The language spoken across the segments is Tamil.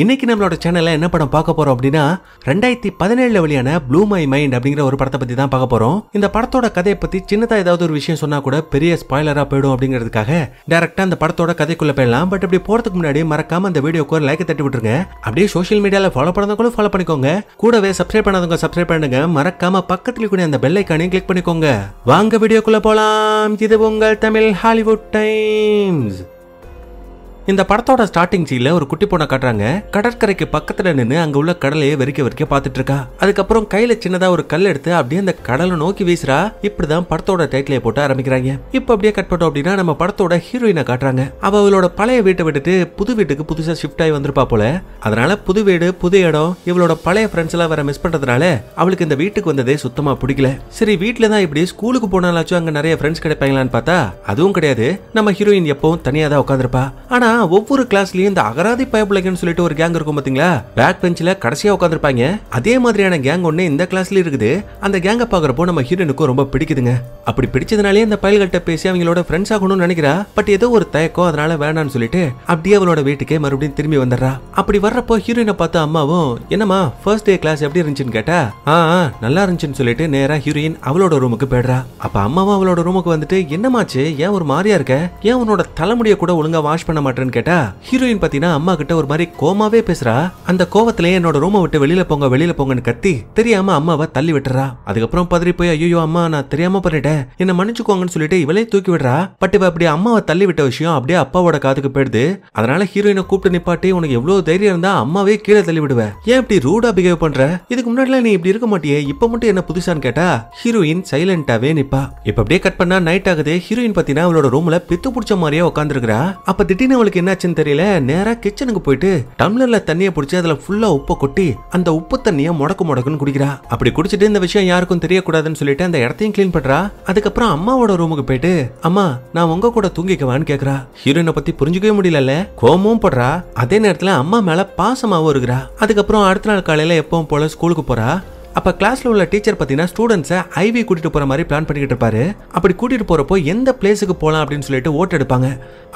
இன்னைக்கு நம்மளோட சேனல்ல என்ன படம் பார்க்க போறோம் அப்படின்னா ரெண்டாயிரத்தி பதினேழுல வெளியான ப்ளூ மை மைண்ட் அப்படிங்கிற ஒரு படத்தை பத்தி தான் பார்க்க போறோம் இந்த படத்தோட கதையை பத்தி சின்னதா ஏதாவது ஒரு விஷயம் சொன்னா கூட பெரிய ஸ்பாய்லரா போயிடும் அப்படிங்கிறதுக்காக டேரக்டா அந்த படத்தோட கதைக்குள்ள போயிடலாம் பட் இப்படி போறதுக்கு முன்னாடி மறக்காம அந்த வீடியோக்கு ஒரு லைக் தட்டி விட்டுருங்க அப்படியே சோஷியல் மீடியால ஃபாலோ பண்ணதவங்களும் ஃபாலோ பண்ணிக்கோங்க கூடவே சப்ஸ்கிரைப் பண்ணாதவங்க சப்ஸ்கிரைப் பண்ணுங்க மறக்காம பக்கத்துல கூட அந்த பெல் ஐக்கானையும் கிளிக் பண்ணிக்கோங்க வாங்க வீடியோக்குள்ள போலாம் இது உங்கள் தமிழ் ஹாலிவுட் டைம்ஸ் இந்த படத்தோட ஸ்டார்டிங் சீல ஒரு குட்டி போன காட்டுறாங்க கடற்கரைக்கு பக்கத்துல நின்று அங்க உள்ள கடலையே வெறிக்க வெறிக்க பாத்துட்டு இருக்கா அதுக்கப்புறம் கையில சின்னதா ஒரு கல் எடுத்து அப்படியே அந்த கடலை நோக்கி வீசுறா இப்படிதான் படத்தோட டைட்டிலே போட்டு ஆரம்பிக்கிறாங்க இப்ப அப்படியே கட் பண்ணோம் அப்படின்னா நம்ம படத்தோட ஹீரோயினை காட்டுறாங்க அவ அவளோட பழைய வீட்டை விட்டுட்டு புது வீட்டுக்கு புதுசா ஷிஃப்ட் ஆகி வந்திருப்பா போல அதனால புது வீடு புது இடம் இவளோட பழைய ஃப்ரெண்ட்ஸ் எல்லாம் வேற மிஸ் பண்றதுனால அவளுக்கு இந்த வீட்டுக்கு வந்ததே சுத்தமா பிடிக்கல சரி வீட்டுல தான் இப்படி ஸ்கூலுக்கு போனாலாச்சும் அங்க நிறைய ஃப்ரெண்ட்ஸ் கிடைப்பாங்களான்னு பார்த்தா அதுவும் கிடையாது நம்ம ஹீரோயின் எப்பவும் தனியா தான் உட்காந்துருப்பா ஆனா ஆனா ஒவ்வொரு கிளாஸ்லயும் இந்த அகராதி பயப்பிள்ளைங்கன்னு சொல்லிட்டு ஒரு கேங் இருக்கும் பாத்தீங்களா பேக் பெஞ்ச்ல கடைசியா உட்காந்துருப்பாங்க அதே மாதிரியான கேங் ஒண்ணு இந்த கிளாஸ்ல இருக்குது அந்த கேங்க பாக்குறப்போ நம்ம ஹீரோனுக்கும் ரொம்ப பிடிக்குதுங்க அப்படி பிடிச்சதுனாலே அந்த பயல்கள்கிட்ட பேசி அவங்களோட ஃப்ரெண்ட்ஸ் ஆகணும்னு நினைக்கிறா பட் ஏதோ ஒரு தயக்கம் அதனால வேணாம்னு சொல்லிட்டு அப்படியே அவளோட வீட்டுக்கே மறுபடியும் திரும்பி வந்துடுறா அப்படி வர்றப்போ ஹீரோயினை பார்த்து அம்மாவும் என்னம்மா ஃபர்ஸ்ட் டே கிளாஸ் எப்படி இருந்துச்சுன்னு கேட்டா ஆ நல்லா இருந்துச்சுன்னு சொல்லிட்டு நேரா ஹீரோயின் அவளோட ரூமுக்கு போயிடுறா அப்ப அம்மாவும் அவளோட ரூமுக்கு வந்துட்டு என்னமாச்சு ஏன் ஒரு மாதிரியா இருக்க ஏன் உன்னோட தலைமுடியை கூட ஒழுங்கா வாஷ் பண்ண மாட்டேன் பண்றேன்னு கேட்டா ஹீரோயின் பாத்தீங்கன்னா அம்மா கிட்ட ஒரு மாதிரி கோமாவே பேசுறா அந்த கோவத்திலேயே என்னோட ரூமை விட்டு வெளியில போங்க வெளியில போங்கன்னு கத்தி தெரியாம அம்மாவை தள்ளி விட்டுறா அதுக்கப்புறம் பதறி போய் ஐயோ அம்மா நான் தெரியாம பண்ணிட்டேன் என்ன மன்னிச்சுக்கோங்கன்னு சொல்லிட்டு இவளையும் தூக்கி விடுறா பட் இவ அப்படி அம்மாவை தள்ளி விட்ட விஷயம் அப்படியே அப்பாவோட காதுக்கு போயிடுது அதனால ஹீரோயினை கூப்பிட்டு நிப்பாட்டி உனக்கு எவ்வளவு தைரியம் இருந்தா அம்மாவே கீழே தள்ளி விடுவேன் ஏன் இப்படி ரூடா பிஹேவ் பண்ற இதுக்கு முன்னாடிலாம் நீ இப்படி இருக்க மாட்டியே இப்ப மட்டும் என்ன புதுசான்னு கேட்டா ஹீரோயின் சைலண்டாவே நிப்பா இப்ப அப்படியே கட் பண்ணா நைட் ஆகுது ஹீரோயின் பாத்தீங்கன்னா அவளோட ரூம்ல பித்து பிடிச்ச மாதிரியே உட்காந்துருக்கா அப்ப திடீர்னு அவளுக்கு என்னாச்சுன்னு தெரியல நேரா கிச்சனுக்கு போயிட்டு டம்ளர்ல தண்ணியை பிடிச்சி அதுல ஃபுல்லா உப்பை கொட்டி அந்த உப்பு தண்ணியை முடக்கு முடக்குன்னு குடிக்கிறா அப்படி குடிச்சிட்டு இந்த விஷயம் யாருக்கும் தெரியக்கூடாதுன்னு சொல்லிட்டு அந்த இடத்தையும் கிளீன் பண்றா அதுக்கப்புறம் அம்மாவோட ரூமுக்கு போயிட்டு அம்மா நான் உங்க கூட தூங்கிக்கவான்னு கேக்குறா ஹீரோயினை பத்தி புரிஞ்சுக்கவே முடியல கோமும் படுறா அதே நேரத்துல அம்மா மேல பாசமாவும் இருக்கிறா அதுக்கப்புறம் அடுத்த நாள் காலையில எப்பவும் போல ஸ்கூலுக்கு போறா அப்போ கிளாஸ்ல உள்ள டீச்சர் பார்த்தீங்கன்னா ஸ்டூடெண்ட்ஸ் ஐவி கூட்டிகிட்டு போகிற மாதிரி பிளான் பண்ணிக்கிட்டு இருப்பாரு அப்படி கூட்டிகிட்டு போகிறப்போ எந்த பிளேஸுக்கு போகலாம் அப்படின்னு சொல்லிட்டு ஓட்டு எடுப்பாங்க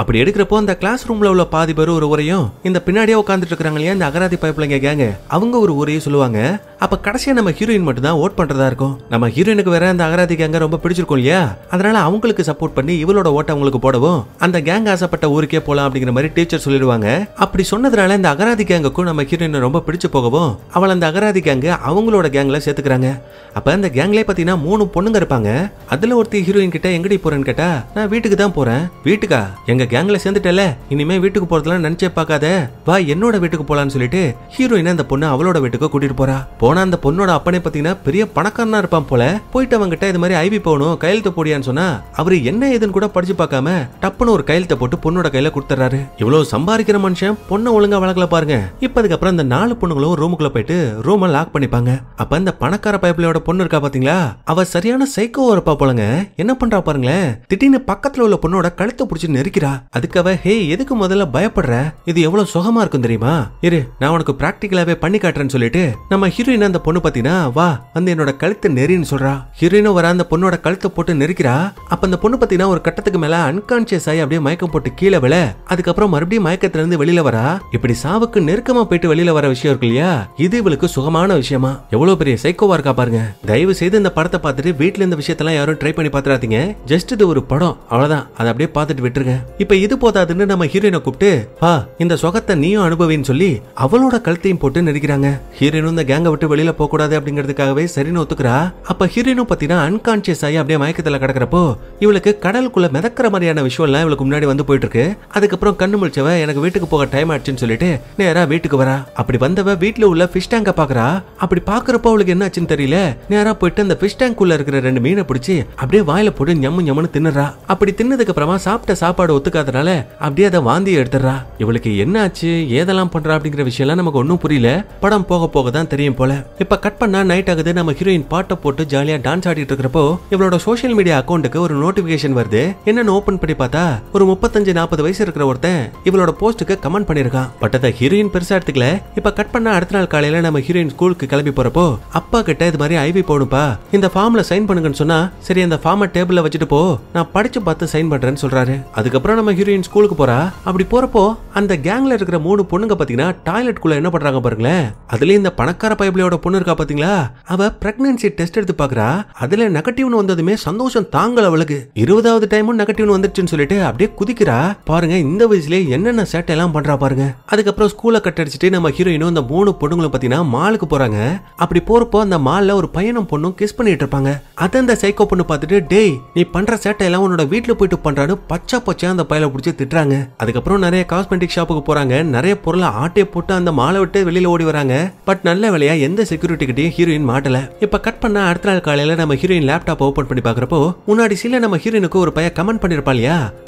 அப்படி எடுக்கிறப்போ அந்த கிளாஸ் ரூமில் உள்ள பாதி பேர் ஒரு உரையும் இந்த பின்னாடியே உட்காந்துட்டு இருக்கிறாங்க இல்லையா இந்த அகராதி பைப்லங்க கேங்க அவங்க ஒரு உரையும் சொல்லுவாங்க அப்போ கடைசியாக நம்ம ஹீரோயின் மட்டும் தான் ஓட் பண்ணுறதா இருக்கும் நம்ம ஹீரோயினுக்கு வேற அந்த அகராதி கேங்க ரொம்ப பிடிச்சிருக்கும் இல்லையா அதனால அவங்களுக்கு சப்போர்ட் பண்ணி இவளோட ஓட்டை அவங்களுக்கு போடவும் அந்த கேங் ஆசைப்பட்ட ஊருக்கே போகலாம் அப்படிங்கிற மாதிரி டீச்சர் சொல்லிடுவாங்க அப்படி சொன்னதுனால இந்த அகராதி கேங்குக்கும் நம்ம ஹீரோயின் ரொம்ப பிடிச்சு போகவும் அவள் அந்த அகராதி கேங்கு அவங்களோட கேங் கேங்கில் சேர்த்துக்கிறாங்க அப்போ அந்த கேங்லேயே பார்த்தீங்கன்னா மூணு பொண்ணுங்க இருப்பாங்க அதில் ஒருத்தி ஹீரோயின் கிட்ட எங்கடி போறேன்னு கேட்டா நான் வீட்டுக்கு தான் போறேன் வீட்டுக்கா எங்க கேங்கில் சேர்ந்துட்டல இனிமேல் வீட்டுக்கு போறதுலாம் நினைச்சே பார்க்காத வா என்னோட வீட்டுக்கு போலான்னு சொல்லிட்டு ஹீரோயினை அந்த பொண்ணு அவளோட வீட்டுக்கு கூட்டிட்டு போறா போனா அந்த பொண்ணோட அப்பனே பார்த்தீங்கன்னா பெரிய பணக்காரனா இருப்பான் போல போயிட்டு கிட்ட இது மாதிரி ஐவி போகணும் கையெழுத்து போடியான்னு சொன்னா அவர் என்ன ஏதுன்னு கூட படிச்சு பார்க்காம டப்புன்னு ஒரு கையெழுத்த போட்டு பொண்ணோட கையில கொடுத்துறாரு இவ்வளவு சம்பாதிக்கிற மனுஷன் பொண்ணை ஒழுங்கா வளர்க்கல பாருங்க இப்ப அதுக்கப்புறம் அந்த நாலு பொண்ணுங்களும் ரூமுக்குள்ள போயிட்டு ரூமை லாக் பண்ணிப்பாங்க அப்ப அப்ப இந்த பணக்கார பயப்பிளையோட பொண்ணு இருக்கா பாத்தீங்களா அவ சரியான சைக்கோ இருப்பா போலங்க என்ன பண்றா பாருங்களேன் திடீர்னு பக்கத்துல உள்ள பொண்ணோட கழுத்தை பிடிச்சி நெருக்கிறா அதுக்கு அவ ஹே எதுக்கு முதல்ல பயப்படுற இது எவ்வளவு சுகமா இருக்கும் தெரியுமா இரு நான் உனக்கு பிராக்டிக்கலாவே பண்ணி காட்டுறேன்னு சொல்லிட்டு நம்ம ஹீரோயின் அந்த பொண்ணு பாத்தீங்கன்னா வா அந்த என்னோட கழுத்து நெறின்னு சொல்றா ஹீரோயினும் வர அந்த பொண்ணோட கழுத்தை போட்டு நெருக்கிறா அப்ப அந்த பொண்ணு பாத்தீங்கன்னா ஒரு கட்டத்துக்கு மேல அன்கான்சியஸ் ஆகி அப்படியே மயக்கம் போட்டு கீழே விழ அதுக்கப்புறம் மறுபடியும் மயக்கத்துல இருந்து வெளியில வரா இப்படி சாவுக்கு நெருக்கமா போயிட்டு வெளியில வர விஷயம் இருக்கு இல்லையா இது இவளுக்கு சுகமான விஷயமா எவ்வளவு பெரிய சைக்கோவா இருக்கா பாருங்க தயவு செய்து இந்த படத்தை பார்த்துட்டு வீட்டுல இந்த விஷயத்தெல்லாம் யாரும் ட்ரை பண்ணி பாத்துறாதீங்க ஜஸ்ட் இது ஒரு படம் அவ்வளவுதான் அதை அப்படியே பார்த்துட்டு விட்டுருங்க இப்ப இது போதாதுன்னு நம்ம ஹீரோயினை கூப்பிட்டு பா இந்த சொகத்தை நீயும் அனுபவின்னு சொல்லி அவளோட கழுத்தையும் போட்டு நடிக்கிறாங்க ஹீரோயினும் இந்த கேங்கை விட்டு வெளியில போக கூடாது அப்படிங்கிறதுக்காகவே சரின்னு ஒத்துக்கிறா அப்ப ஹீரோயினும் பாத்தீங்கன்னா அன்கான்சியஸ் ஆகி அப்படியே மயக்கத்துல கிடக்கிறப்போ இவளுக்கு கடலுக்குள்ள மிதக்கிற மாதிரியான விஷயம் எல்லாம் இவளுக்கு முன்னாடி வந்து போயிட்டு இருக்கு அதுக்கப்புறம் கண்ணு முழிச்சவ எனக்கு வீட்டுக்கு போக டைம் ஆச்சுன்னு சொல்லிட்டு நேரா வீட்டுக்கு வரா அப்படி வந்தவ வீட்டுல உள்ள பிஷ் டேங்க பாக்குறா அப்படி பாக்குறப்போ அவளுக்கு என்ன ஆச்சுன்னு தெரியல நேரா போயிட்டு அந்த ஃபிஷ் டேங்க் உள்ள இருக்கிற ரெண்டு மீனை பிடிச்சி அப்படியே வாயில போட்டு ஞம்மு ஞம்மனு தின்னுறா அப்படி தின்னதுக்கு அப்புறமா சாப்பிட்ட சாப்பாடு ஒத்துக்காதனால அப்படியே அதை வாந்தியை எடுத்துடுறா இவளுக்கு என்ன ஆச்சு ஏதெல்லாம் பண்றா அப்படிங்கிற விஷயம் எல்லாம் நமக்கு ஒன்னும் புரியல படம் போக போக தான் தெரியும் போல இப்ப கட் பண்ணா நைட் ஆகுது நம்ம ஹீரோயின் பாட்டை போட்டு ஜாலியா டான்ஸ் ஆடிட்டு இருக்கிறப்போ இவளோட சோஷியல் மீடியா அக்கௌண்ட்டுக்கு ஒரு நோட்டிபிகேஷன் வருது என்னன்னு ஓபன் பண்ணி பார்த்தா ஒரு முப்பத்தஞ்சு நாற்பது வயசு இருக்கிற ஒருத்தன் இவளோட போஸ்ட்டுக்கு கமெண்ட் பண்ணிருக்கான் பட் அதை ஹீரோயின் பெருசா எடுத்துக்கல இப்ப கட் பண்ணா அடுத்த நாள் காலையில நம்ம ஹீரோயின் ஸ்கூலுக்கு கிளம்பி போறப்போ அப்பா கிட்ட இது மாதிரி ஐவி போகணுப்பா இந்த ஃபார்ம்ல சைன் பண்ணுங்கன்னு சொன்னா சரி அந்த ஃபார்மை டேபிள்ல வச்சுட்டு போ நான் படிச்சு பார்த்து சைன் பண்றேன்னு சொல்றாரு அதுக்கப்புறம் நம்ம ஹீரோயின் ஸ்கூலுக்கு போறா அப்படி போறப்போ அந்த கேங்ல இருக்கிற மூணு பொண்ணுங்க பாத்தீங்கன்னா டாய்லெட் குள்ள என்ன பண்றாங்க பாருங்களேன் அதுலயும் இந்த பணக்கார பயபிளையோட பொண்ணு இருக்கா பாத்தீங்களா அவ பிரெக்னன்சி டெஸ்ட் எடுத்து பாக்குறா அதுல நெகட்டிவ்னு வந்ததுமே சந்தோஷம் தாங்கல அவளுக்கு இருபதாவது டைமும் நெகட்டிவ்னு வந்துருச்சுன்னு சொல்லிட்டு அப்படியே குதிக்கிறா பாருங்க இந்த வயசுல என்னென்ன சேட்டை எல்லாம் பண்றா பாருங்க அதுக்கப்புறம் ஸ்கூலை கட்டடிச்சிட்டு நம்ம ஹீரோயினும் அந்த மூணு பொண்ணுங்களும் பாத்தீங்கன்னா மாலுக்கு போறாங்க அப்படி போ போறப்போ அந்த மால்ல ஒரு பையனும் பொண்ணும் கிஸ் பண்ணிட்டு இருப்பாங்க அத அந்த சைக்கோ பொண்ணு பார்த்துட்டு டேய் நீ பண்ற சேட்டை எல்லாம் உன்னோட வீட்டுல போயிட்டு பண்றான்னு பச்சை பச்சையா அந்த பையல பிடிச்சி திட்டுறாங்க அதுக்கப்புறம் நிறைய காஸ்மெட்டிக் ஷாப்புக்கு போறாங்க நிறைய பொருளை ஆட்டே போட்டு அந்த மாலை விட்டு வெளியில ஓடி வராங்க பட் நல்ல வேலையா எந்த செக்யூரிட்டி கிட்டயும் ஹீரோயின் மாட்டல இப்ப கட் பண்ண அடுத்த நாள் காலையில நம்ம ஹீரோயின் லேப்டாப் ஓபன் பண்ணி பாக்குறப்போ முன்னாடி சில நம்ம ஹீரோயினுக்கு ஒரு பையன் கமெண்ட் பண்ணிருப்பா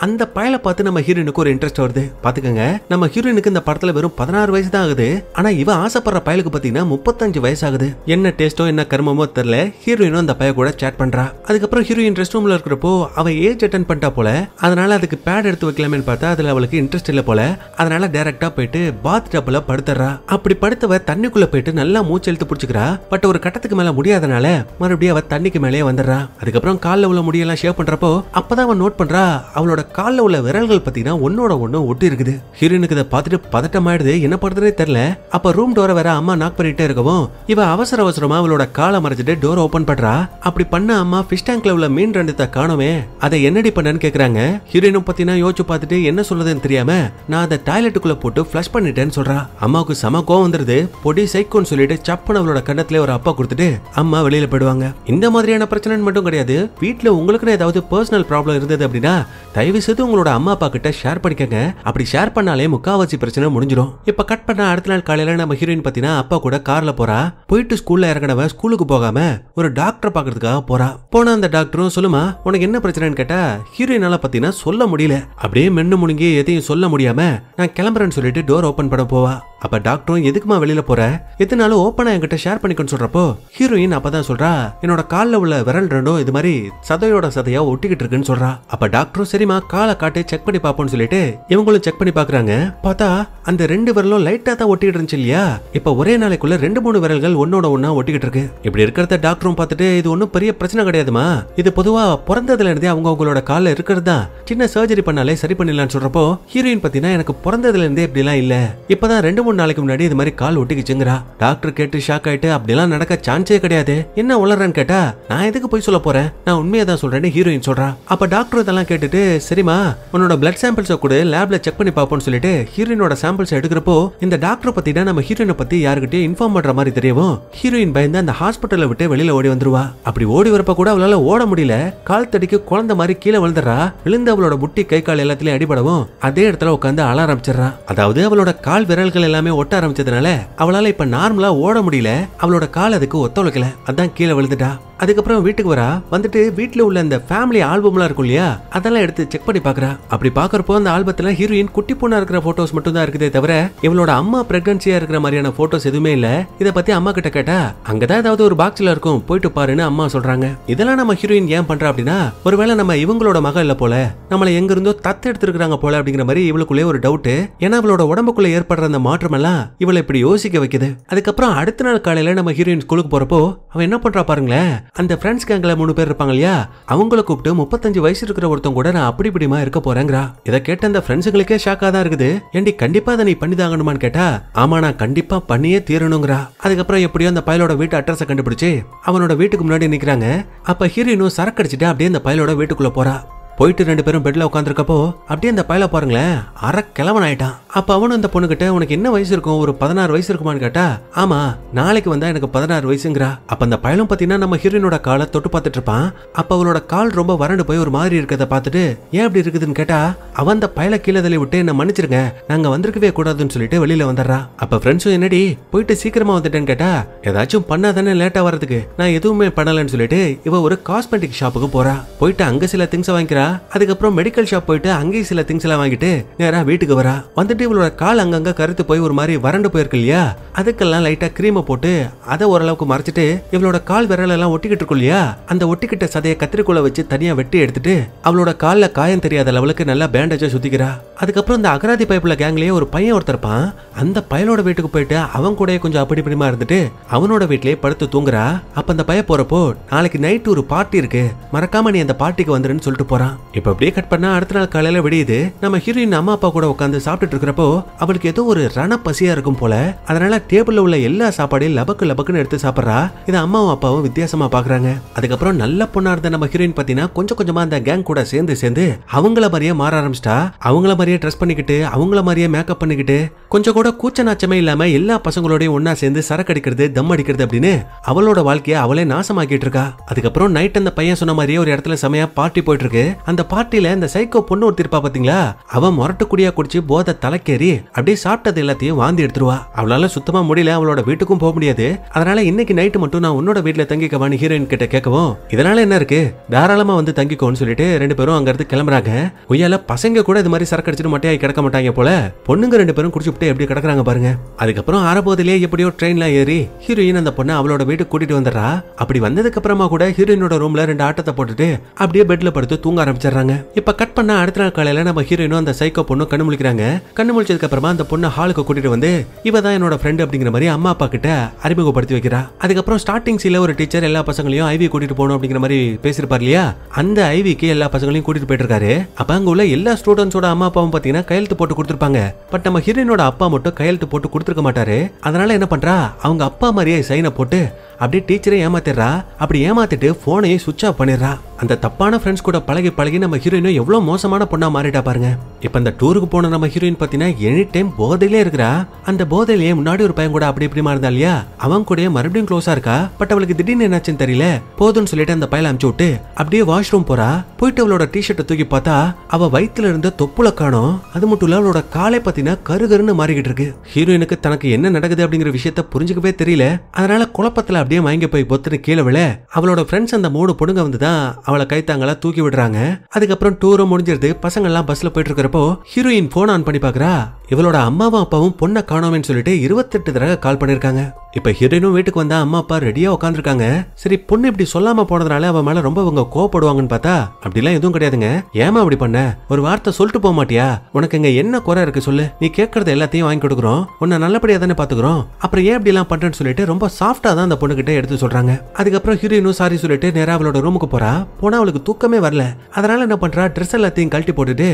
அந்த பயலை பார்த்து நம்ம ஹீரோயினுக்கு ஒரு இன்ட்ரெஸ்ட் வருது பாத்துக்கங்க நம்ம ஹீரோயினுக்கு இந்த படத்துல வெறும் பதினாறு வயசு தான் ஆகுது ஆனா இவ ஆசைப்படுற பயலுக்கு பாத்தீங்கன்னா முப்பத்தஞ்சு வயசு ஆகுது என்ன டேஸ்ட்டோ என்ன கர்மமோ தெரியல ஹீரோயினும் அந்த பைய கூட சேட் பண்றா அதுக்கப்புறம் ஹீரோயின் ரெஸ்ட் ரூம்ல இருக்கிறப்போ அவ ஏஜ் அட்டன் பண்ணிட்டா போல அதனால அதுக்கு பேட் எடுத்து வைக்கலாமே பார்த்தா அதுல அவளுக்கு இன்ட்ரெஸ்ட் இல்ல போல அதனால டேரக்டா போயிட்டு பாத் டப்ல படுத்துறா அப்படி படுத்தவ தண்ணிக்குள்ள போயிட்டு நல்லா மூச்சு இழுத்து பிடிச்சிக்கிறா பட் ஒரு கட்டத்துக்கு மேல முடியாதனால மறுபடியும் அவ தண்ணிக்கு மேலே வந்துடுறா அதுக்கப்புறம் காலில் உள்ள முடியெல்லாம் ஷேவ் பண்றப்போ அப்பதான் அவன் நோட் பண்றா அவளோட காலில் உள்ள விரல்கள் பாத்தீங்கன்னா ஒன்னோட ஒன்று ஒட்டி இருக்குது ஹீரோயினுக்கு இதை பார்த்துட்டு பதட்டமாயிடுது என்ன பண்றதுனே தெரியல அப்ப ரூம் டோரை வேற அம்மா நாக் பண்ணிட்டே இருக்கவும் இவ அவசர அவசர அவசரமா அவளோட காலை மறைச்சிட்டு டோர் ஓபன் பண்றா அப்படி பண்ண அம்மா ஃபிஷ் டேங்க்ல உள்ள மீன் ரெண்டத்தை காணோமே அதை என்னடி பண்ணன்னு கேக்குறாங்க ஹீரோயினும் பத்தினா யோசிச்சு பார்த்துட்டு என்ன சொல்றதுன்னு தெரியாம நான் அதை டாய்லெட்டுக்குள்ள போட்டு ஃபிளஷ் பண்ணிட்டேன்னு சொல்றா அம்மாவுக்கு சம கோவம் வந்துருது பொடி சைக்கோன்னு சொல்லிட்டு சப்புன அவளோட கண்ணத்துல ஒரு அப்பா கொடுத்துட்டு அம்மா வெளியில போயிடுவாங்க இந்த மாதிரியான பிரச்சனை மட்டும் கிடையாது வீட்டுல உங்களுக்கு ஏதாவது பர்சனல் ப்ராப்ளம் இருந்தது அப்படின்னா தயவு செய்து உங்களோட அம்மா அப்பா கிட்ட ஷேர் பண்ணிக்கங்க அப்படி ஷேர் பண்ணாலே முக்காவாசி பிரச்சனை முடிஞ்சிடும் இப்ப கட் பண்ண அடுத்த நாள் காலையில நம்ம ஹீரோயின் பாத்தீங்கன்னா அப்பா கூட கார்ல போறா போயிட்டு ஸ்கூல்ல இறங்கினவ ஸ்கூலுக்கு போகாம ஒரு டாக்டர் பாக்குறதுக்காக போறா போன அந்த டாக்டரும் சொல்லுமா உனக்கு என்ன பிரச்சனைன்னு கேட்டா ஹீரோயினால பாத்தீங்கன்னா சொல்ல முடியல அப்படியே மென்னு முழுங்கி எதையும் சொல்ல முடியாம நான் கிளம்புறேன்னு சொல்லிட்டு டோர் ஓபன் பண்ண போவா அப்ப டாக்டரும் எதுக்குமா வெளியில போற எத்தனாலும் ஓப்பனா என்கிட்ட ஷேர் பண்ணிக்கன்னு சொல்றப்போ ஹீரோயின் அப்பதான் சொல்றா என்னோட கால்ல உள்ள விரல் ரெண்டும் இது மாதிரி சதையோட சதையா ஒட்டிக்கிட்டு இருக்குன்னு சொல்றா அப்ப டாக்டரும் சரிமா காலை காட்டி செக் பண்ணி பாப்போம்னு சொல்லிட்டு இவங்களும் செக் பண்ணி பாக்குறாங்க பார்த்தா அந்த ரெண்டு விரலும் லைட்டா தான் ஒட்டிக்கிட்டு இருந்துச்சு இல்லையா இப்ப ஒரே நாளைக்குள்ள ரெண்டு மூணு விரல்கள் ஒன்னோட ஒன்னா ஒட்டிக்கிட்டு இருக்கு இப்படி இருக்கிறத டாக்டரும் பார்த்துட்டு இது ஒன்றும் பெரிய பிரச்சனை கிடையாதுமா இது பொதுவா பிறந்ததுல இருந்தே அவங்க அவங்களோட காலில் இருக்கிறது தான் சின்ன சர்ஜரி பண்ணாலே சரி பண்ணிடலாம்னு சொல்றப்போ ஹீரோயின் பாத்தீங்கன்னா எனக்கு பிறந்ததுல இருந்தே இப்படிலாம் இல்ல இப்பதான் ரெண்டு மூணு நாளைக்கு முன்னாடி இது மாதிரி கால் ஒட்டிக்குச்சுங்கிறா டாக்டர் கேட்டு ஷாக் ஆயிட்டு அப்படிலாம் நடக்க சான்ஸே கிடையாது என்ன உளறன்னு கேட்டா நான் எதுக்கு போய் சொல்ல போறேன் நான் உண்மையை தான் சொல்றேன்னு ஹீரோயின் சொல்றா அப்ப டாக்டர் இதெல்லாம் கேட்டுட்டு சரிமா உன்னோட பிளட் சாம்பிள்ஸ் கூட லேப்ல செக் பண்ணி பாப்போம் சொல்லிட்டு ஹீரோயினோட சாம்பிள்ஸ் எடுக்கிறப்போ இந்த டாக்டரை பத்தி தான் நம்ம ஹீரோயினை பத்தி யாருக்கிட்டே இன்ஃபார்ம் பண்ற மாதிரி தெரியவும் ஹீரோயின் பயந்து அந்த ஹாஸ்பிட்டல விட்டு வெளியில ஓடி வந்துருவா அப்படி ஓடி வரப்ப கூட அவளால ஓட முடியல கால் தடிக்கு குழந்தை மாதிரி கீழே விழுந்துறா விழுந்து அவளோட முட்டி கை கால் எல்லாத்திலயும் அடிபடவும் அதே இடத்துல உட்காந்து அழ ஆரம்பிச்சிடறா அதாவது அவளோட கால் விரல்கள் எல்லாம் எல்லாமே ஒட்ட ஆரம்பிச்சதுனால அவளால இப்ப நார்மலா ஓட முடியல அவளோட கால் அதுக்கு ஒத்துழைக்கல அதான் கீழே விழுந்துட்டா அதுக்கப்புறம் வீட்டுக்கு வரா வந்துட்டு வீட்டில் உள்ள அந்த ஃபேமிலி ஆல்பம்லாம் இருக்கும் இல்லையா அதெல்லாம் எடுத்து செக் பண்ணி பார்க்குறா அப்படி பார்க்குறப்போ அந்த ஆல்பத்தில் ஹீரோயின் குட்டி பொண்ணா இருக்கிற ஃபோட்டோஸ் மட்டும் தான் இருக்குதே தவிர இவளோட அம்மா பிரெக்னன்சியா இருக்கிற மாதிரியான ஃபோட்டோஸ் எதுவுமே இல்லை இதை பற்றி அம்மா கிட்ட கேட்டா அங்கே தான் ஏதாவது ஒரு பாக்ஸில் இருக்கும் போயிட்டு பாருன்னு அம்மா சொல்கிறாங்க இதெல்லாம் நம்ம ஹீரோயின் ஏன் பண்றா அப்படின்னா ஒருவேளை நம்ம இவங்களோட மகள் இல்லை போல நம்மளை இருந்தோ தத்து எடுத்துருக்காங்க போல அப்படிங்கிற மாதிரி இவளுக்குள்ளே ஒரு டவுட்டு ஏன்னா அவளோட உடம்புக்குள்ளே ஏற்படுற அந்த மாற்றமெல்லாம் இவளை இப்படி யோசிக்க வைக்குது அதுக்கப்புறம் அடுத்த நாள் காலையில் நம்ம ஹீரோயின் ஸ்கூலுக்கு போகிறப்போ அவன் என்ன பண்றா பாருங்களேன் அந்த ஃப்ரெண்ட்ஸ் கேங்ல மூணு பேர் இருப்பாங்க இல்லையா அவங்கள கூப்பிட்டு முப்பத்தஞ்சு வயசு இருக்கிற ஒருத்தன் கூட நான் அப்படி இப்படிமா இருக்க போறேங்கிறா இதை கேட்ட அந்த ஃப்ரெண்ட்ஸுங்களுக்கே ஷாக்கா தான் இருக்குது ஏண்டி கண்டிப்பா அதை நீ தாங்கணுமான்னு கேட்டா ஆமா நான் கண்டிப்பா பண்ணியே தீரணுங்கிறா அதுக்கப்புறம் எப்படியோ அந்த பயலோட வீட்டு அட்ரஸை கண்டுபிடிச்சு அவனோட வீட்டுக்கு முன்னாடி நிக்கிறாங்க அப்ப ஹீரோயினும் சரக்கு அடிச்சுட்டு அப்படியே அந்த பயலோட வீட்டுக்குள்ள போறா போயிட்டு ரெண்டு பேரும் பெட்ல உட்காந்துருக்கப்போ அப்படியே அந்த பயல பாருங்களேன் அற கிழவன் ஆயிட்டான் அப்ப அவனும் அந்த கிட்ட உனக்கு என்ன வயசு இருக்கும் ஒரு பதினாறு வயசு இருக்குமான்னு கேட்டா ஆமா நாளைக்கு வந்தா எனக்கு பதினாறு வயசுங்கிறா அப்ப அந்த பயலும் பாத்தீங்கன்னா நம்ம ஹீரோனோட காலை தொட்டு பார்த்துட்டு இருப்பான் அப்ப அவளோட கால் ரொம்ப வறண்டு போய் ஒரு மாதிரி இருக்கிறத பார்த்துட்டு ஏன் அப்படி இருக்குதுன்னு கேட்டா அவன் அந்த பயல கீழே தள்ளி விட்டு என்ன மன்னிச்சிருங்க நாங்க வந்திருக்கவே கூடாதுன்னு சொல்லிட்டு வெளியில வந்துடுறா அப்ப ஃப்ரெண்ட்ஸும் என்னடி போயிட்டு சீக்கிரமா வந்துட்டேன்னு கேட்டா ஏதாச்சும் பண்ணாதானே லேட்டா வரதுக்கு நான் எதுவுமே பண்ணலன்னு சொல்லிட்டு இவ ஒரு காஸ்மெட்டிக் ஷாப்புக்கு போறா போயிட்டு அங்க சில திங்ஸ் வாங்கிக்கிறா அதுக்கப்புறம் மெடிக்கல் ஷாப் போயிட்டு அங்கேயும் சில திங்ஸ் எல்லாம் வாங்கிட்டு நேரா வீட்டுக்கு வரா வந்துட்டு இவளோட கால் அங்கங்க கருத்து போய் ஒரு மாதிரி வறண்டு போயிருக்கு இல்லையா அதுக்கெல்லாம் லைட்டா கிரீமை போட்டு அதை ஓரளவுக்கு மறைச்சிட்டு இவளோட கால் விரல் எல்லாம் ஒட்டிக்கிட்டு இருக்கும் இல்லையா அந்த ஒட்டிக்கிட்ட சதையை கத்திரிக்கோளை வச்சு தனியா வெட்டி எடுத்துட்டு அவளோட காலில் காயம் தெரியாத லெவலுக்கு நல்லா பேண்டேஜா சுத்திக்கிறா அதுக்கப்புறம் இந்த அகராதி பைப்புல கேங்லயே ஒரு பையன் ஒருத்தர்ப்பான் அந்த பையனோட வீட்டுக்கு போயிட்டு அவன் கூட கொஞ்சம் அப்படி இப்படிமா இருந்துட்டு அவனோட வீட்லயே படுத்து தூங்குறா அப்ப அந்த பைய போறப்போ நாளைக்கு நைட் ஒரு பார்ட்டி இருக்கு மறக்காம நீ அந்த பார்ட்டிக்கு வந்துருன்னு சொல்லிட்டு போறான் இப்போ அப்படியே கட் பண்ணா அடுத்த நாள் காலையில விடியுது நம்ம ஹீரோயின் அம்மா அப்பா கூட உட்காந்து சாப்பிட்டுட்டு இருக்கிறப்போ அவளுக்கு ஏதோ ஒரு ரண பசியா இருக்கும் போல அதனால டேபிள்ல உள்ள எல்லா சாப்பாடையும் லபக்கு லபக்குன்னு எடுத்து சாப்பிட்றா இதை அம்மாவும் அப்பாவும் வித்தியாசமா பாக்குறாங்க அதுக்கப்புறம் நல்ல பொண்ணா இருந்த நம்ம ஹீரோயின் பாத்தீங்கன்னா கொஞ்சம் கொஞ்சமா அந்த கேங் கூட சேர்ந்து சேர்ந்து அவங்கள மாதிரியே மாற ஆரம்பிச்சிட்டா அவங்கள மாதிரியே ட்ரெஸ் பண்ணிக்கிட்டு அவங்கள மாதிரியே மேக்கப் பண்ணிக்கிட்டு கொஞ்சம் கூட கூச்ச நாச்சமே இல்லாம எல்லா பசங்களோடையும் ஒன்னா சேர்ந்து சரக்கு அடிக்கிறது தம் அடிக்கிறது அப்படின்னு அவளோட வாழ்க்கையை அவளே நாசமாக்கிட்டு இருக்கா அதுக்கப்புறம் நைட் அந்த பையன் சொன்ன மாதிரியே ஒரு இடத்துல செமையா பார்ட்டி போயிட்டு இருக்கு அந்த பார்ட்டியில இந்த சைக்கோ பொண்ணு ஒருத்தி இருப்பா பாத்தீங்களா அவ முரட்டு குடியா குடிச்சு போத தலைக்கேறி அப்படியே சாப்பிட்டது எல்லாத்தையும் வாந்தி எடுத்துருவா அவளால சுத்தமா முடியல அவளோட வீட்டுக்கும் போக முடியாது அதனால இன்னைக்கு நைட்டு மட்டும் நான் உன்னோட வீட்டுல தங்கிக்கவான்னு ஹீரோயின் கிட்ட கேட்கவும் இதனால என்ன இருக்கு தாராளமா வந்து தங்கிக்கோன்னு சொல்லிட்டு ரெண்டு பேரும் அங்கிருந்து கிளம்புறாங்க உயால பசங்க கூட இது மாதிரி சரக்கு அடிச்சுட்டு மட்டையாகி கிடக்க மாட்டாங்க போல பொண்ணுங்க ரெண்டு பேரும் குடிச்சுட்டு எப்படி கிடக்குறாங்க பாருங்க அதுக்கப்புறம் ஆரம்பத்திலேயே எப்படியோ ட்ரெயின்ல ஏறி ஹீரோயின் அந்த பொண்ணை அவளோட வீட்டுக்கு கூட்டிட்டு வந்துடுறா அப்படி வந்ததுக்கு அப்புறமா கூட ஹீரோயினோட ரூம்ல ரெண்டு ஆட்டத்தை போட்டுட்டு அப்படியே பெட்ல படுத்து தூங்க ஆரம்பிச்சிடுறாங்க இப்ப கட் பண்ண அடுத்த நாள் காலையில நம்ம ஹீரோயினும் அந்த சைக்கோ பொண்ணும் கண்ணு முழிக்கிறாங்க கண்ணு முழிச்சதுக்கு அப்புறமா அந்த பொண்ணு ஹாலுக்கு கூட்டிட்டு வந்து இவ தான் என்னோட ஃப்ரெண்ட் அப்படிங்கிற மாதிரி அம்மா அப்பா கிட்ட அறிமுகப்படுத்தி வைக்கிறா அதுக்கப்புறம் ஸ்டார்டிங் சீல ஒரு டீச்சர் எல்லா பசங்களையும் ஐவி கூட்டிட்டு போகணும் அப்படிங்கிற மாதிரி பேசிருப்பார் இல்லையா அந்த ஐவிக்கு எல்லா பசங்களையும் கூட்டிட்டு போயிட்டு அப்ப அங்க உள்ள எல்லா ஸ்டூடெண்ட்ஸோட அம்மா அப்பாவும் பாத்தீங்கன்னா கையெழுத்து போட்டு கொடுத்துருப்பாங்க பட் நம்ம ஹீரோயினோட அப்பா மட்டும் கையெழுத்து போட்டு கொடுத்துருக்க மாட்டாரு அதனால என்ன பண்றா அவங்க அப்பா மாதிரியே சைனை போட்டு அப்படியே டீச்சரை ஏமாத்திடுறா அப்படி ஏமாத்திட்டு போனையும் சுவிட்ச் ஆஃப் பண்ணிடுறா அந்த தப்பான ஃப்ரெண்ட்ஸ் கூட பழகி பழகி நம்ம ஹீரோயினும் எவ்வளோ மோசமான பொண்ணாக மாறிட்டா பாருங்க இப்போ அந்த டூருக்கு போன நம்ம ஹீரோயின் பார்த்தீங்கன்னா எனி டைம் போதையிலே இருக்கிறா அந்த போதையிலேயே முன்னாடி ஒரு பையன் கூட அப்படி இப்படிமா இருந்தா இல்லையா அவன் கூட மறுபடியும் க்ளோஸா இருக்கா பட் அவளுக்கு திடீர்னு என்னாச்சுன்னு தெரியல போதும்னு சொல்லிட்டு அந்த பையன் அமுச்சு விட்டு அப்படியே வாஷ்ரூம் போறா போயிட்டு அவளோட டிஷர்ட்டை தூக்கி பார்த்தா அவ வயிற்றுல இருந்த தொப்புல காணும் அது மட்டும் இல்ல அவளோட காலை பார்த்தீங்கன்னா கருகருன்னு மாறிக்கிட்டு இருக்கு ஹீரோயினுக்கு தனக்கு என்ன நடக்குது அப்படிங்கிற விஷயத்த புரிஞ்சுக்கவே தெரியல அதனால குழப்பத்துல அப்படியே வாங்கி போய் பொத்துன்னு கீழே விழ அவளோட ஃப்ரெண்ட்ஸ் அந்த மூணு பொண்ணுங்க வந்து தான் அவளை கைத்தாங்களா தூக்கி விடுறாங்க அதுக்கப்புறம் டூரும் முடிஞ்சிருது பசங்க எல்லாம் பஸ்ல போயிட்டு இருக்கிறப்போ ஹீரோயின் போன் ஆன் பண்ணி பாக்குறா இவளோட அம்மாவும் அப்பாவும் பொண்ணை காணோமேன்னு சொல்லிட்டு இருபத்தெட்டு தடவை கால் பண்ணிருக்காங்க இப்போ ஹீரோயினும் வீட்டுக்கு வந்தா அம்மா அப்பா ரெடியாக உட்காந்துருக்காங்க சரி பொண்ணு இப்படி சொல்லாம போனதுனால அவன் மேல ரொம்ப அவங்க கோவப்படுவாங்கன்னு பார்த்தா அப்படிலாம் எதுவும் கிடையாதுங்க ஏமா அப்படி பண்ண ஒரு வார்த்தை சொல்லிட்டு போக மாட்டியா உனக்கு இங்க என்ன குறை இருக்கு சொல்லு நீ கேட்கறது எல்லாத்தையும் வாங்கி கொடுக்குறோம் உன்னை நல்லபடியா தானே பாத்துக்கிறோம் அப்புறம் ஏன் இப்படி எல்லாம் பண்றேன்னு சொல்லிட்டு ரொம்ப சாஃப்டா தான் அந்த பொண்ணுகிட்ட எடுத்து சொல்றாங்க அதுக்கப்புறம் ஹீரோயினும் சாரி சொல்லிட்டு நேரா அவளோட ரூமுக்கு போறா போனா அவளுக்கு தூக்கமே வரல அதனால என்ன பண்றா ட்ரெஸ் எல்லாத்தையும் கழட்டி போட்டுட்டு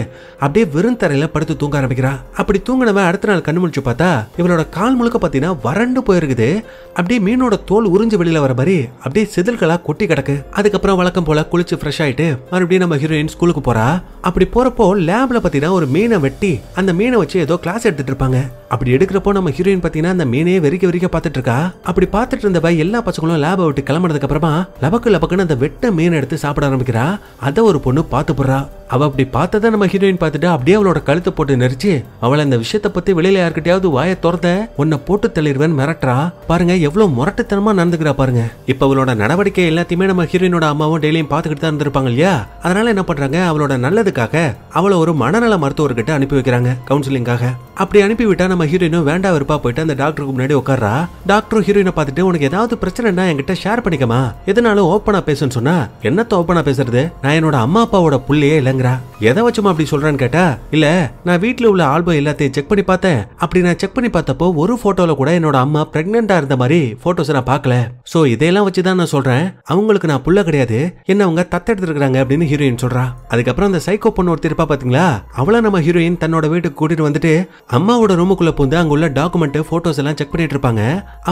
அப்படியே வெறும் தரையில படுத்து தூங்க ஆரம்பிக்கிறா அப்படி தூங்கினவன் அடுத்த நாள் கண்ணு முடிச்சு பார்த்தா இவளோட கால் முழுக்க பாத்தீங்கன்னா வறண்டு போயிருக்குது அப்படியே மீனோட தோல் உறிஞ்சு வெளியில வர மாதிரி அப்படியே செதில்களா கொட்டி கிடக்கு அதுக்கப்புறம் வழக்கம் போல குளிச்சு ஃப்ரெஷ் ஆயிட்டு மறுபடியும் நம்ம ஹீரோயின் ஸ்கூலுக்கு போறா அப்படி போறப்போ லேப்ல பாத்தீங்கன்னா ஒரு மீனை வெட்டி அந்த மீனை வச்சு ஏதோ கிளாஸ் எடுத்துட்டு இருப்பாங்க அப்படி எடுக்கிறப்போ நம்ம ஹீரோயின் பார்த்தீங்கன்னா அந்த மீனே வெறிக்க வெறிக்க பார்த்துட்டு இருக்கா அப்படி இருந்த பாய் எல்லா பசங்களும் லேபை விட்டு கிளம்புறதுக்கு அப்புறமா லபக்கு லபக்குன்னு அந்த வெட்ட மீன் எடுத்து சாப்பிட ஆரம்பிக்கிறா அதை ஒரு பொண்ணு பாத்து போடுறா அவள் அப்படி பார்த்ததா நம்ம ஹீரோயின் பார்த்துட்டு அப்படியே அவளோட கழுத்தை போட்டு நெரிச்சு அவளை அந்த விஷயத்தை பற்றி வெளியில் யாருக்கிட்டயாவது வாயை திறந்த உன்னை போட்டு தள்ளிடுவேன் மிரட்டுறா பாருங்க எவ்வளோ முரட்டுத்தனமா நடந்துக்கிறா பாருங்க இப்போ அவளோட நடவடிக்கை எல்லாத்தையுமே நம்ம ஹீரோயினோட அம்மாவும் டெய்லியும் பார்த்துக்கிட்டு தான் இருந்திருப்பாங்க இல்லையா அதனால என்ன பண்ணுறாங்க அவளோட நல்லதுக்காக அவளை ஒரு மனநல மருத்துவர்கிட்ட அனுப்பி வைக்கிறாங்க கவுன்சிலிங்காக அப்படி அனுப்பிவிட்டா நம்ம ஹீரோயினும் வேண்டாம் விருப்பா போயிட்டு அந்த டாக்டருக்கு முன்னாடி உட்காரா டாக்டரும் ஹீரோயினை பார்த்துட்டு உனக்கு ஏதாவது பிரச்சனைனா என்கிட்ட ஷேர் பண்ணிக்கமா எதனாலும் ஓப்பனாக பேசுன்னு சொன்னா என்னத்த ஓப்பனாக பேசுறது நான் என்னோட அம்மா அப்பாவோட புள்ளையே இல்லை ngerasa எதை வச்சுமா அப்படி சொல்றேன்னு கேட்டா இல்ல நான் வீட்டுல உள்ள ஆல்பம் எல்லாத்தையும் செக் பண்ணி பார்த்தேன் அப்படி நான் செக் பண்ணி பார்த்தப்போ ஒரு போட்டோல கூட என்னோட அம்மா பிரெக்னெண்டா இருந்த மாதிரி போட்டோஸ் நான் பார்க்கல சோ இதெல்லாம் வச்சுதான் நான் சொல்றேன் அவங்களுக்கு நான் புள்ள கிடையாது என்ன அவங்க தத்தெடுத்திருக்காங்க அப்படின்னு ஹீரோயின் சொல்றா அதுக்கப்புறம் அந்த சைக்கோ பொண்ணு ஒரு திருப்பா பாத்தீங்களா அவள நம்ம ஹீரோயின் தன்னோட வீட்டுக்கு கூட்டிட்டு வந்துட்டு அம்மாவோட ரூமுக்குள்ள பூந்து அங்க உள்ள டாக்குமெண்ட் போட்டோஸ் எல்லாம் செக் பண்ணிட்டு இருப்பாங்க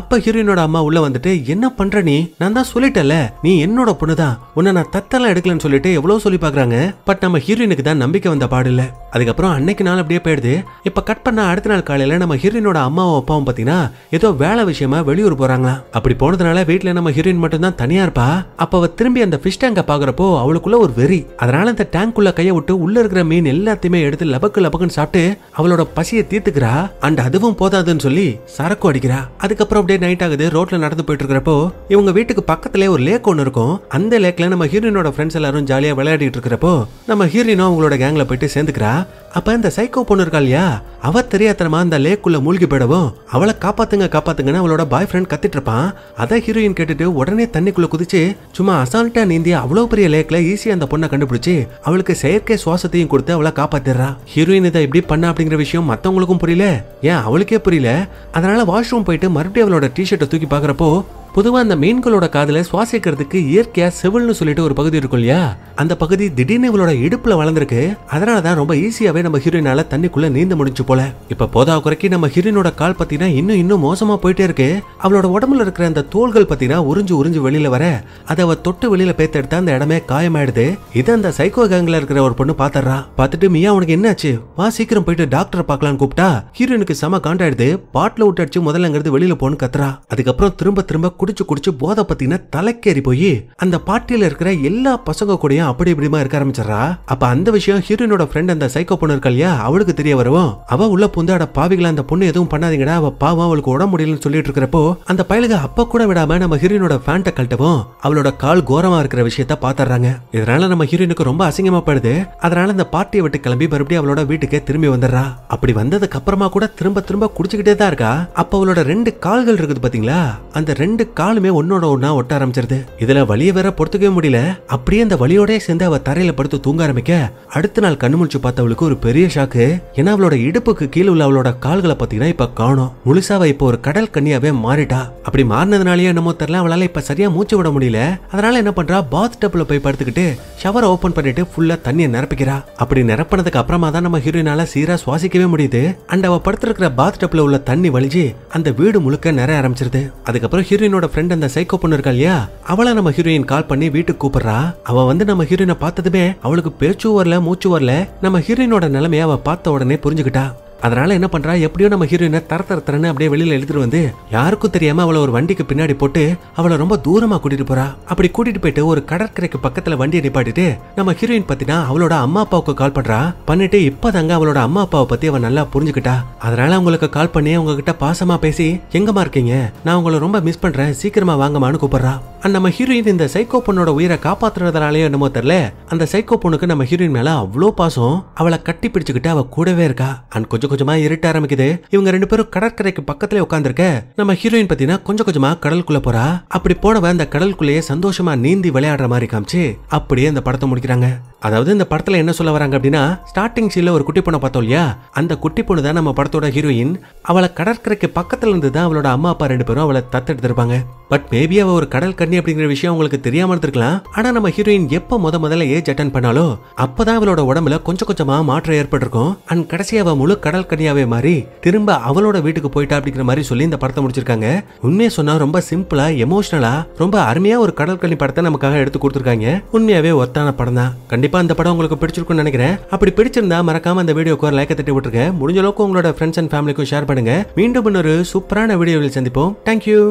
அப்ப ஹீரோயினோட அம்மா உள்ள வந்துட்டு என்ன பண்ற நீ நான் தான் சொல்லிட்டல நீ என்னோட பொண்ணு தான் உன்னை நான் தத்தெல்லாம் எடுக்கலன்னு சொல்லிட்டு எவ்வளவு சொல்லி பாக்குறாங்க பட் நம்ம ஹீரோயின் ஹீரோயினுக்கு தான் நம்பிக்கை வந்த பாடில்ல அதுக்கப்புறம் அன்னைக்கு நாள் அப்படியே போயிடுது இப்ப கட் பண்ண அடுத்த நாள் காலையில நம்ம ஹீரோயினோட அம்மாவும் அப்பாவும் பாத்தீங்கன்னா ஏதோ வேலை விஷயமா வெளியூர் போறாங்களா அப்படி போனதுனால வீட்டுல நம்ம ஹீரோயின் மட்டும் தான் தனியா இருப்பா அப்ப அவ திரும்பி அந்த பிஷ் டேங்க பாக்குறப்போ அவளுக்குள்ள ஒரு வெறி அதனால அந்த உள்ள கையை விட்டு உள்ள இருக்கிற மீன் எல்லாத்தையுமே எடுத்து லபக்கு லபக்குன்னு சாப்பிட்டு அவளோட பசியை தீர்த்துக்கிறா அண்ட் அதுவும் போதாதுன்னு சொல்லி சரக்கு அடிக்கிறா அதுக்கப்புறம் அப்படியே நைட் ஆகுது ரோட்ல நடந்து போயிட்டு இருக்கிறப்போ இவங்க வீட்டுக்கு பக்கத்துல ஒரு லேக் ஒன்னு இருக்கும் அந்த லேக்ல நம்ம ஹீரோயினோட ஃப்ரெண்ட்ஸ் எல்லாரும் ஜாலியா விளையாடிட்டு இருக்கிறப்போ நம்ம ஹீரோயினும் தினம் அவங்களோட கேங்ல போயிட்டு சேர்ந்துக்கிறா அப்ப அந்த சைக்கோ பொண்ணு இருக்கா இல்லையா அவ தெரியாத்தனமா அந்த லேக் குள்ள மூழ்கி போயிடவும் அவளை காப்பாத்துங்க காப்பாத்துங்கன்னு அவளோட பாய் ஃப்ரெண்ட் கத்திட்டு இருப்பான் அதை ஹீரோயின் கேட்டுட்டு உடனே தண்ணிக்குள்ள குதிச்சு சும்மா அசால்ட்டா நீந்தி அவ்வளவு பெரிய லேக்ல ஈஸியா அந்த பொண்ணை கண்டுபிடிச்சு அவளுக்கு செயற்கை சுவாசத்தையும் கொடுத்து அவளை காப்பாத்திடுறா ஹீரோயின் இதை எப்படி பண்ண அப்படிங்கிற விஷயம் மத்தவங்களுக்கும் புரியல ஏன் அவளுக்கே புரியல அதனால வாஷ்ரூம் போயிட்டு மறுபடியும் அவளோட டிஷர்ட்டை தூக்கி பாக்குறப்போ பொதுவாக அந்த மீன்களோட காதில் சுவாசிக்கிறதுக்கு இயற்கையாக செவில்னு சொல்லிட்டு ஒரு பகுதி இருக்கும் இல்லையா அந்த பகுதி திடீர்னு இவளோட இடுப்பில் வளர்ந்துருக்கு அதனால தான் ரொம்ப ஈஸியாகவே நம்ம ஹீரோயினால தண்ணிக்குள்ளே நீந்த முடிஞ்சு போல இப்போ போதா குறைக்கி நம்ம ஹீரோயினோட கால் பார்த்தீங்கன்னா இன்னும் இன்னும் மோசமாக போயிட்டே இருக்கு அவளோட உடம்புல இருக்கிற அந்த தோள்கள் பார்த்தீங்கன்னா உறிஞ்சு உறிஞ்சு வெளியில் வர அதை அவள் தொட்டு வெளியில் பேத்தெடுத்தா அந்த இடமே காயமாயிடுது இதை அந்த சைக்கோ கேங்கில் இருக்கிற ஒரு பொண்ணு பார்த்துறா பார்த்துட்டு மியா அவனுக்கு என்னாச்சு வா சீக்கிரம் போயிட்டு டாக்டரை பார்க்கலாம்னு கூப்பிட்டா ஹீரோயினுக்கு செம காண்டாயிடுது பாட்டில் விட்டு அடிச்சு முதல்லங்கிறது வெளியில் போன்னு கத்துறா அதுக்கப்புறம் திரும்ப திரும்ப குடிச்சு குடிச்சு போதை பார்த்தீங்கன்னா தலைக்கேறி போய் அந்த பாட்டியில இருக்கிற எல்லா பசங்க கூடயும் அப்படி இப்படிமா இருக்க ஆரம்பிச்சிடறா அப்ப அந்த விஷயம் ஹீரோயினோட ஃப்ரெண்ட் அந்த சைக்கோ பொண்ணு இருக்கா இல்லையா அவளுக்கு தெரிய வரும் அவ உள்ள பூந்தாட பாவிகளா அந்த பொண்ணு எதுவும் பண்ணாதீங்கடா அவ பாவம் அவளுக்கு உடம்பு முடியலன்னு சொல்லிட்டு இருக்கிறப்போ அந்த பயலுக அப்ப கூட விடாம நம்ம ஹீரோயினோட ஃபேண்ட கழட்டவும் அவளோட கால் கோரமா இருக்கிற விஷயத்த பாத்துறாங்க இதனால நம்ம ஹீரோயினுக்கு ரொம்ப அசிங்கமா படுது அதனால அந்த பார்ட்டியை விட்டு கிளம்பி மறுபடியும் அவளோட வீட்டுக்கே திரும்பி வந்துடுறா அப்படி வந்ததுக்கு அப்புறமா கூட திரும்ப திரும்ப குடிச்சுக்கிட்டே தான் இருக்கா அப்ப அவளோட ரெண்டு கால்கள் இருக்குது பாத்தீங்களா அந்த ரெண்டு காலுமே ஒன்னோட ஒன்னா ஒட்ட ஆரம்பிச்சிருது இதுல வலியை வேற பொறுத்துக்கவே முடியல அப்படியே அந்த வழியோட சேர்ந்து அவ தரையில படுத்து தூங்க ஆரம்பிக்க அடுத்த நாள் கண்ணு முடிச்சு பார்த்தவளுக்கு ஒரு பெரிய ஷாக்கு ஏன்னா அவளோட இடுப்புக்கு கீழே உள்ள அவளோட கால்களை பாத்தீங்கன்னா இப்ப காணும் முழுசாவ இப்போ ஒரு கடல் கண்ணியாவே மாறிட்டா அப்படி மாறினதுனாலயே என்னமோ தெரியல அவளால இப்ப சரியா மூச்சு விட முடியல அதனால என்ன பண்றா பாத் டப்ல போய் படுத்துக்கிட்டு ஷவர் ஓபன் பண்ணிட்டு ஃபுல்லா தண்ணியை நிரப்பிக்கிறா அப்படி நிரப்பினதுக்கு அப்புறமா தான் நம்ம ஹீரோயினால சீரா சுவாசிக்கவே முடியுது அண்ட் அவ படுத்திருக்கிற பாத் டப்ல உள்ள தண்ணி வலிஞ்சு அந்த வீடு முழுக்க நிறைய ஆரம்பிச்சிருது அதுக்கப்புறம் ஹீரோயினோட ஹீரோனோட ஃப்ரெண்ட் அந்த சைக்கோ பொண்ணு இருக்கா இல்லையா அவளை நம்ம ஹீரோயின் கால் பண்ணி வீட்டுக்கு கூப்பிடுறா அவ வந்து நம்ம ஹீரோயினை பார்த்ததுமே அவளுக்கு பேச்சும் வரல மூச்சு வரல நம்ம ஹீரோயினோட நிலைமையை அவ பார்த்த உடனே புரிஞ்சுக்கிட்டா அதனால என்ன பண்றா எப்படியோ நம்ம ஹீரோயினை தர தரத்தரன்னு அப்படியே வெளியில எழுதிட்டு வந்து யாருக்கும் தெரியாம அவளை ஒரு வண்டிக்கு பின்னாடி போட்டு அவளை ரொம்ப தூரமா கூட்டிட்டு போறா அப்படி கூட்டிட்டு போயிட்டு ஒரு கடற்கரைக்கு பக்கத்துல வண்டியை நிப்பாட்டிட்டு நம்ம ஹீரோயின் பத்தினா அவளோட அம்மா அப்பாவுக்கு கால் பண்றா பண்ணிட்டு இப்பதாங்க அவளோட அம்மா அப்பாவை பத்தி அவன் நல்லா புரிஞ்சுக்கிட்டா அதனால அவங்களுக்கு கால் பண்ணி உங்ககிட்ட பாசமா பேசி எங்கம்மா இருக்கீங்க நான் உங்களை ரொம்ப மிஸ் பண்றேன் சீக்கிரமா வாங்கம்மான்னு கூப்பிடுறா நம்ம ஹீரோயின் இந்த சைக்கோ பொண்ணோட உயிரை காப்பாத்துறதுனாலயோ என்னமோ தெரியல அந்த சைக்கோ பொண்ணுக்கு நம்ம ஹீரோயின் மேல அவ்வளோ பாசம் அவளை கட்டி பிடிச்சுக்கிட்டு அவ கூடவே இருக்கா அண்ட் கொஞ்சம் கொஞ்சமா இருட்ட ஆரம்பிக்குது இவங்க ரெண்டு பேரும் கடற்கரைக்கு பக்கத்துல உட்காந்துருக்க நம்ம ஹீரோயின் பாத்தீங்கன்னா கொஞ்சம் கொஞ்சமா கடலுக்குள்ள போறா அப்படி போனவ அந்த கடலுக்குள்ளேயே சந்தோஷமா நீந்தி விளையாடுற மாதிரி காமிச்சு அப்படியே அந்த படத்தை முடிக்கிறாங்க அதாவது இந்த படத்தில் என்ன சொல்ல வராங்க அப்படின்னா ஸ்டார்டிங் சீல ஒரு குட்டி பொண்ணை பார்த்தோம் இல்லையா அந்த குட்டி பொண்ணு தான் நம்ம படத்தோட ஹீரோயின் அவளை கடற்கரைக்கு பக்கத்துல இருந்து தான் அவளோட அம்மா அப்பா ரெண்டு பேரும் அவளை தத்தெடுத்திருப்பாங்க பட் மேபி அவ ஒரு கடல் கண்ணி அப்படிங்கிற விஷயம் அவங்களுக்கு தெரியாம இருந்திருக்கலாம் ஆனா நம்ம ஹீரோயின் எப்போ முத முதல்ல ஏஜ் அட்டன் பண்ணாலோ அப்பதான் அவளோட உடம்புல கொஞ்சம் கொஞ்சமா மாற்றம் ஏற்பட்டிருக்கும் அண்ட் கடைசி அவ முழு கடல் கண்ணியாவே மாறி திரும்ப அவளோட வீட்டுக்கு போயிட்டா அப்படிங்கிற மாதிரி சொல்லி இந்த படத்தை முடிச்சிருக்காங்க உண்மையை சொன்னா ரொம்ப சிம்பிளா எமோஷனலா ரொம்ப அருமையா ஒரு கடல் கண்ணி படத்தை நமக்காக எடுத்து கொடுத்துருக்காங்க உண்மையாவே ஒத்தான படம் தான் கண்டிப்பா கண்டிப்பா அந்த படம் உங்களுக்கு பிடிச்சிருக்கும்னு நினைக்கிறேன் அப்படி பிடிச்சிருந்தா மறக்காம அந்த வீடியோக்கு ஒரு லைக்கை தட்டி விட்டுருங்க முடிஞ்ச அளவுக்கு உங்களோட ஃப்ரெண்ட்ஸ் அண்ட் ஃபேமிலிக்கும் ஷேர் பண்ணுங்க மீண்டும் இன்னொரு சூப்பரான வீடியோவில் சந்திப்போம் தேங்க்யூ